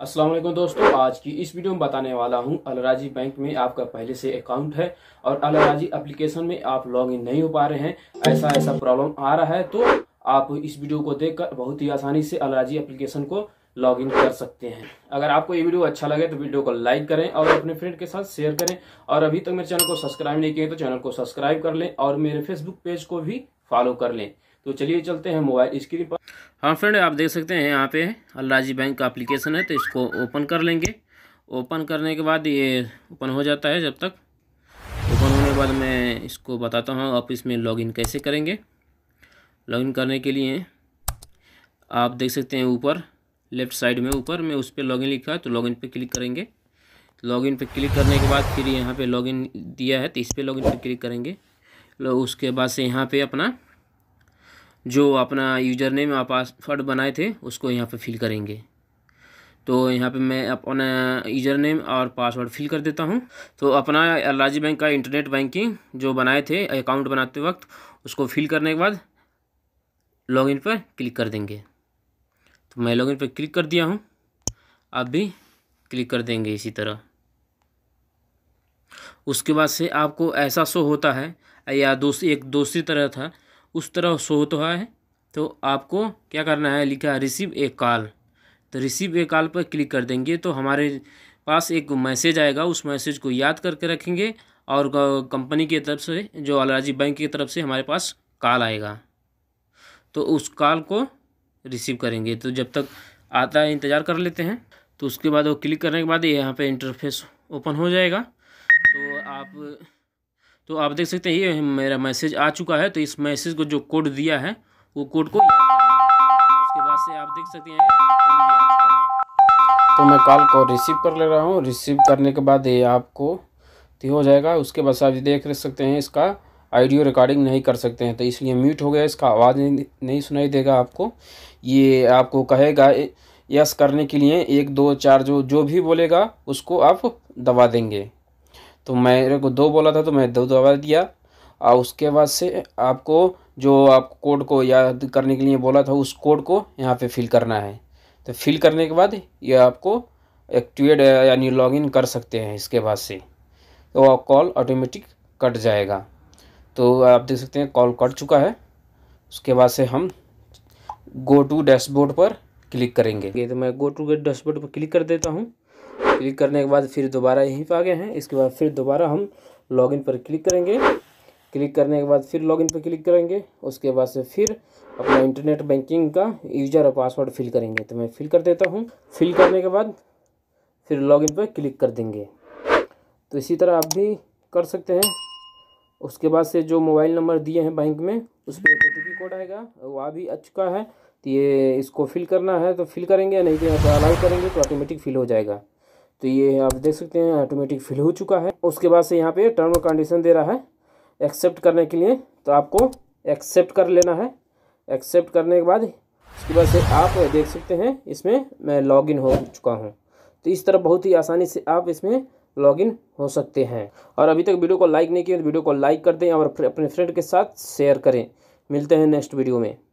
अस्सलाम वालेकुम दोस्तों आज की इस वीडियो में बताने वाला हूं अलराजी बैंक में आपका पहले से अकाउंट है और अलराजी एप्लीकेशन में आप लॉगिन नहीं हो पा रहे हैं ऐसा ऐसा प्रॉब्लम आ रहा है तो आप इस वीडियो को देखकर बहुत ही आसानी से अलराजी एप्लीकेशन को लॉगिन कर सकते हैं अगर आपको ये वीडियो अच्छा लगे तो वीडियो को लाइक करें और अपने फ्रेंड के साथ शेयर करें और अभी तक मेरे चैनल को सब्सक्राइब नहीं किए तो चैनल को सब्सक्राइब कर लें और मेरे फेसबुक पेज को भी फॉलो कर लें तो चलिए चलते हैं मोबाइल स्क्रीन पर हाँ फ्रेंड आप देख सकते हैं यहाँ पे अलराजी बैंक का अप्लीकेशन है तो इसको ओपन कर लेंगे ओपन करने के बाद ये ओपन हो जाता है जब तक ओपन होने के बाद मैं इसको बताता हूँ आप इसमें लॉगिन कैसे करेंगे लॉगिन करने के लिए आप देख सकते हैं ऊपर लेफ़्ट साइड में ऊपर में उस पर लॉगिन लिखा है तो लॉगिन पे क्लिक करेंगे लॉगिन पे क्लिक करने के बाद फिर यहाँ पे लॉगिन दिया है तो इस पर लॉगिन पे क्लिक करेंगे उसके बाद से यहाँ पे अपना जो अपना यूजर नेम और पासवर्ड बनाए थे उसको यहाँ पे फिल करेंगे तो यहाँ पे मैं अपना यूजर नेम और पासवर्ड फिल कर देता हूँ तो अपना राज्य बैंक का इंटरनेट बैंकिंग जो बनाए थे अकाउंट बनाते वक्त उसको फिल करने के बाद लॉगिन पर क्लिक कर देंगे तो मैं लॉगिन पर क्लिक कर दिया हूँ आप भी क्लिक कर देंगे इसी तरह उसके बाद से आपको ऐसा शो होता है या दूसरी एक दूसरी तरह था उस तरह शो होता तो है तो आपको क्या करना है लिखा है रिसीव ए कॉल तो रिसीव ए कॉल पर क्लिक कर देंगे तो हमारे पास एक मैसेज आएगा उस मैसेज को याद करके रखेंगे और कंपनी की तरफ से जो अलराजी बैंक की तरफ से हमारे पास कॉल आएगा तो उस कॉल को रिसीव करेंगे तो जब तक आता है इंतज़ार कर लेते हैं तो उसके बाद वो क्लिक करने के बाद यहाँ पे इंटरफेस ओपन हो जाएगा तो आप तो आप देख सकते हैं ये मेरा मैसेज आ चुका है तो इस मैसेज को जो कोड दिया है वो कोड को उसके बाद से आप देख सकते हैं तो मैं कॉल को रिसीव कर ले रहा हूँ रिसीव करने के बाद ये आपको हो जाएगा उसके बाद आप देख सकते हैं इसका ऑडियो रिकॉर्डिंग नहीं कर सकते हैं तो इसलिए म्यूट हो गया इसका आवाज़ नहीं नहीं सुनाई देगा आपको ये आपको कहेगा यस करने के लिए एक दो चार जो जो भी बोलेगा उसको आप दबा देंगे तो मेरे को दो बोला था तो मैं दो दबा दिया और उसके बाद से आपको जो आप कोड को याद करने के लिए बोला था उस कोड को यहाँ पे फिल करना है तो फिल करने के बाद ये आपको एक्टिवेट यानी लॉगिन कर सकते हैं इसके बाद से तो कॉल ऑटोमेटिक कट जाएगा तो आप देख सकते हैं कॉल कट चुका है उसके बाद से हम गो टू डैशबोर्ड पर क्लिक करेंगे तो मैं गो टू डैशबोर्ड पर क्लिक कर देता हूँ क्लिक करने के बाद फिर दोबारा यहीं पर आ गए हैं इसके बाद फिर दोबारा हम लॉगिन पर क्लिक करेंगे क्लिक करने के बाद फिर लॉगिन पर क्लिक करेंगे उसके बाद से फिर अपना इंटरनेट बैंकिंग का यूजर और पासवर्ड फिल करेंगे तो मैं फिल कर देता हूँ फिल करने के बाद फिर लॉगिन पर क्लिक कर देंगे तो इसी तरह आप भी कर सकते हैं उसके बाद से जो मोबाइल नंबर दिए हैं बैंक में उस पर ओ कोड आएगा वो आ भी आ चुका है तो ये इसको फिल करना है तो फिल करेंगे नहीं तो यहाँ पर अलाउ करेंगे तो ऑटोमेटिक फिल हो जाएगा तो ये आप देख सकते हैं ऑटोमेटिक फिल हो चुका है उसके बाद से यहाँ पे टर्म और कंडीशन दे रहा है एक्सेप्ट करने के लिए तो आपको एक्सेप्ट कर लेना है एक्सेप्ट करने के बाद उसके बाद से आप देख सकते हैं इसमें मैं लॉगिन हो चुका हूँ तो इस तरह बहुत ही आसानी से आप इसमें लॉगिन हो सकते हैं और अभी तक वीडियो को लाइक नहीं किया तो वीडियो को लाइक कर दें और अपने फ्रेंड के साथ शेयर करें मिलते हैं नेक्स्ट वीडियो में